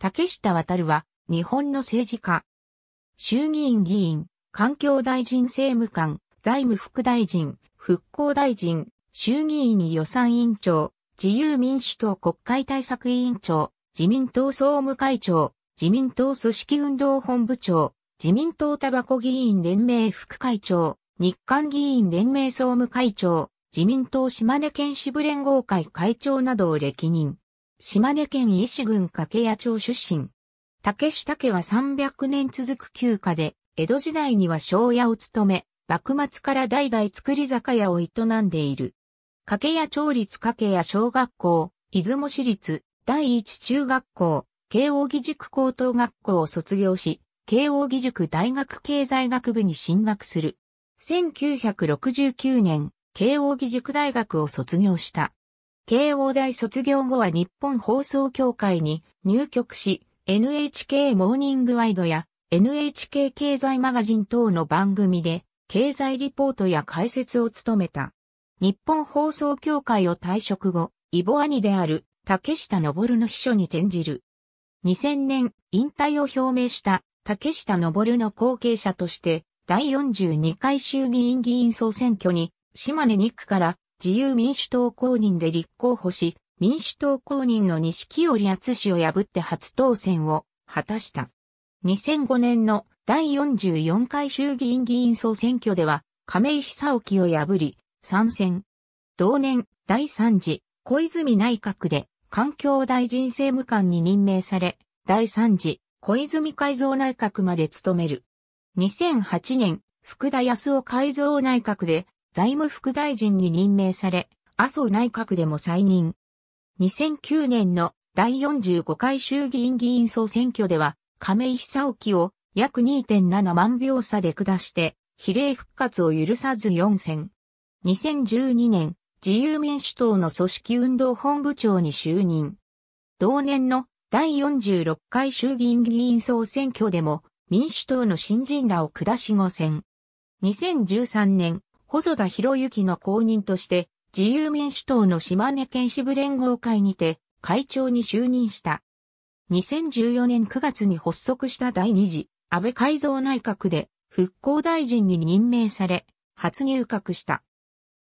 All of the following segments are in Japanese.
竹下渡は、日本の政治家。衆議院議員、環境大臣政務官、財務副大臣、復興大臣、衆議院予算委員長、自由民主党国会対策委員長、自民党総務会長、自民党組織運動本部長、自民党タバコ議員連盟副会長、日韓議員連盟総務会長、自民党島根県支部連合会会長などを歴任。島根県伊志郡掛屋町出身。竹下家は300年続く旧家で、江戸時代には庄屋を務め、幕末から代々作り酒屋を営んでいる。掛屋町立掛屋小学校、出雲市立第一中学校、慶応義塾高等学校を卒業し、慶応義塾大学経済学部に進学する。1969年、慶応義塾大学を卒業した。慶応大卒業後は日本放送協会に入局し、NHK モーニングワイドや NHK 経済マガジン等の番組で経済リポートや解説を務めた。日本放送協会を退職後、イボ兄である竹下登の秘書に転じる。2000年引退を表明した竹下登の後継者として第42回衆議院議員総選挙に島根2区から自由民主党公認で立候補し、民主党公認の西織厚氏を破って初当選を果たした。2005年の第44回衆議院議員総選挙では、亀井久沖を破り、参戦。同年、第3次、小泉内閣で、環境大臣政務官に任命され、第3次、小泉改造内閣まで務める。2008年、福田康夫改造内閣で、財務副大臣に任命され、麻生内閣でも再任。2009年の第45回衆議院議員総選挙では、亀井久興を約2.7万票差で下して、比例復活を許さず4選。2012年、自由民主党の組織運動本部長に就任。同年の第46回衆議院議員総選挙でも民主党の新人らを下し5選。2013年、細田博之の後任として、自由民主党の島根県支部連合会にて、会長に就任した。2014年9月に発足した第2次、安倍改造内閣で、復興大臣に任命され、初入閣した。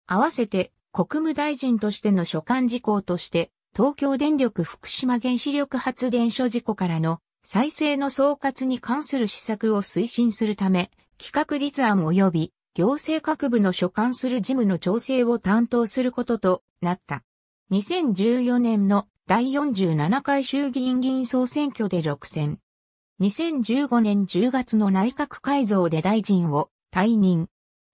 合わせて、国務大臣としての所管事項として、東京電力福島原子力発電所事故からの再生の総括に関する施策を推進するため、企画立案及び行政各部の所管する事務の調整を担当することとなった。2014年の第47回衆議院議員総選挙で6選。2015年10月の内閣改造で大臣を退任。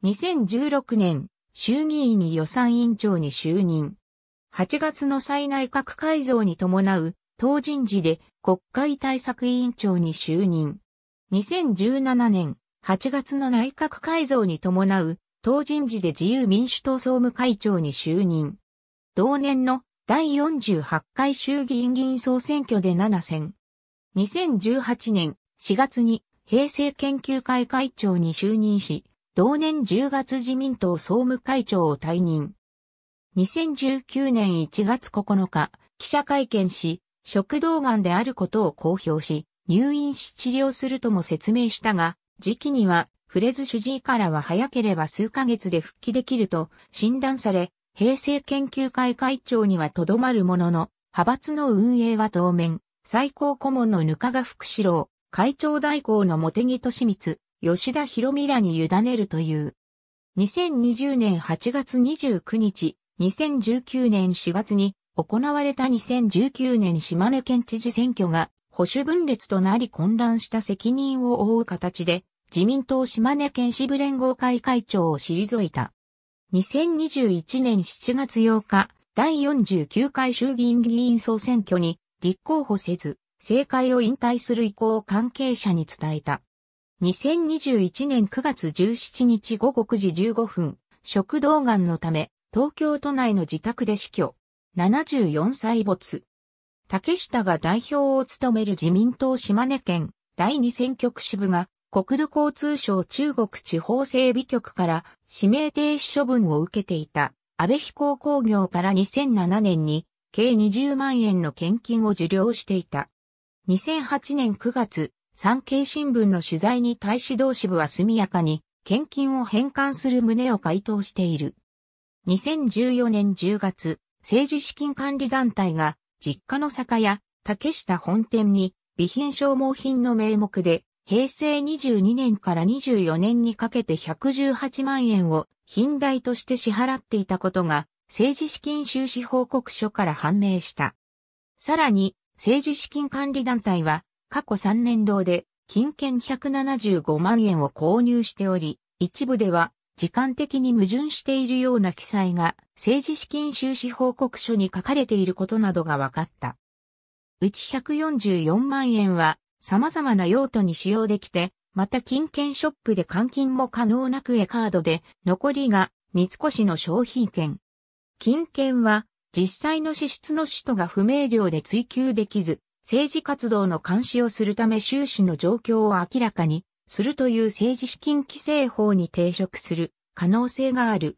2016年、衆議院に予算委員長に就任。8月の再内閣改造に伴う党人事で国会対策委員長に就任。2017年、8月の内閣改造に伴う、党人事で自由民主党総務会長に就任。同年の第48回衆議院議員総選挙で7選。2018年4月に平成研究会会長に就任し、同年10月自民党総務会長を退任。2019年1月9日、記者会見し、食道癌であることを公表し、入院し治療するとも説明したが、時期には、フレズ主治医からは早ければ数ヶ月で復帰できると診断され、平成研究会会長にはとどまるものの、派閥の運営は当面、最高顧問のぬかが福士郎、会長代行の茂木利光、吉田博美らに委ねるという。2020年8月29日、2019年4月に行われた2019年島根県知事選挙が保守分裂となり混乱した責任を負う形で、自民党島根県支部連合会会長を退いた。2021年7月8日、第49回衆議院議員総選挙に立候補せず、政界を引退する意向を関係者に伝えた。2021年9月17日午後9時15分、食道がんのため、東京都内の自宅で死去。74歳没。竹下が代表を務める自民党島根県第二選挙区支部が国土交通省中国地方整備局から指名停止処分を受けていた安倍飛行工業から2007年に計20万円の献金を受領していた。2008年9月、産経新聞の取材に対し同支部は速やかに献金を返還する旨を回答している。2014年10月、政治資金管理団体が実家の酒屋、竹下本店に、備品消耗品の名目で、平成22年から24年にかけて118万円を品代として支払っていたことが、政治資金収支報告書から判明した。さらに、政治資金管理団体は、過去3年度で、金券175万円を購入しており、一部では時間的に矛盾しているような記載が政治資金収支報告書に書かれていることなどが分かった。うち144万円は様々な用途に使用できて、また金券ショップで換金も可能なくエカードで、残りが三越の商品券。金券は実際の支出の使途が不明瞭で追求できず、政治活動の監視をするため収支の状況を明らかにするという政治資金規正法に抵触する可能性がある。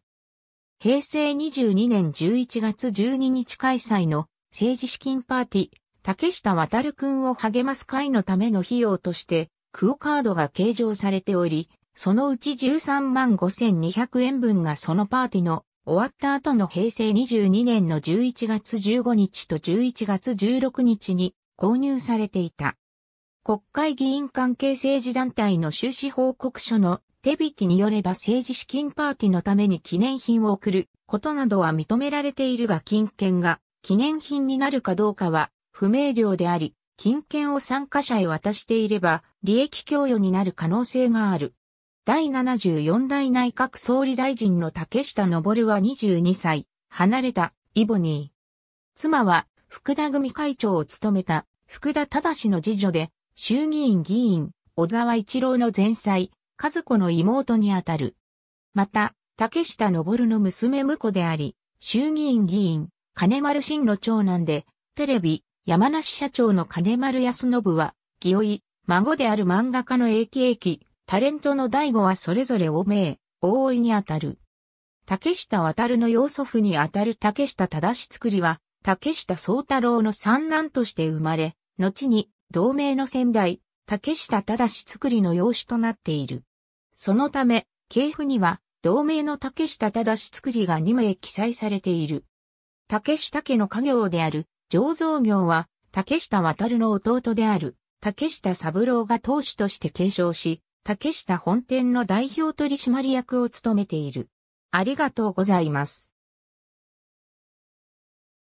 平成22年11月12日開催の政治資金パーティー、竹下渡君を励ます会のための費用として、クオカードが計上されており、そのうち13万5200円分がそのパーティーの終わった後の平成22年の11月15日と11月16日に購入されていた。国会議員関係政治団体の収支報告書の手引きによれば政治資金パーティーのために記念品を送ることなどは認められているが金券が記念品になるかどうかは不明瞭であり、金券を参加者へ渡していれば利益供与になる可能性がある。第74代内閣総理大臣の竹下登は22歳、離れたイボニー。妻は福田組会長を務めた福田正の次女で衆議院議員、小沢一郎の前妻、和子の妹にあたる。また、竹下登の娘婿であり、衆議院議員、金丸真の長男で、テレビ、山梨社長の金丸康信は、清井、孫である漫画家の永久駅、タレントの大悟はそれぞれおめえ、大いにあたる。竹下渡の養祖父にあたる竹下正作りは、竹下宗太郎の三男として生まれ、後に同名の先代、竹下正作りの養子となっている。そのため、系譜には、同名の竹下正作りが2名記載されている。竹下家の家業である、醸造業は、竹下渡の弟である、竹下三郎が当主として継承し、竹下本店の代表取締役を務めている。ありがとうございます。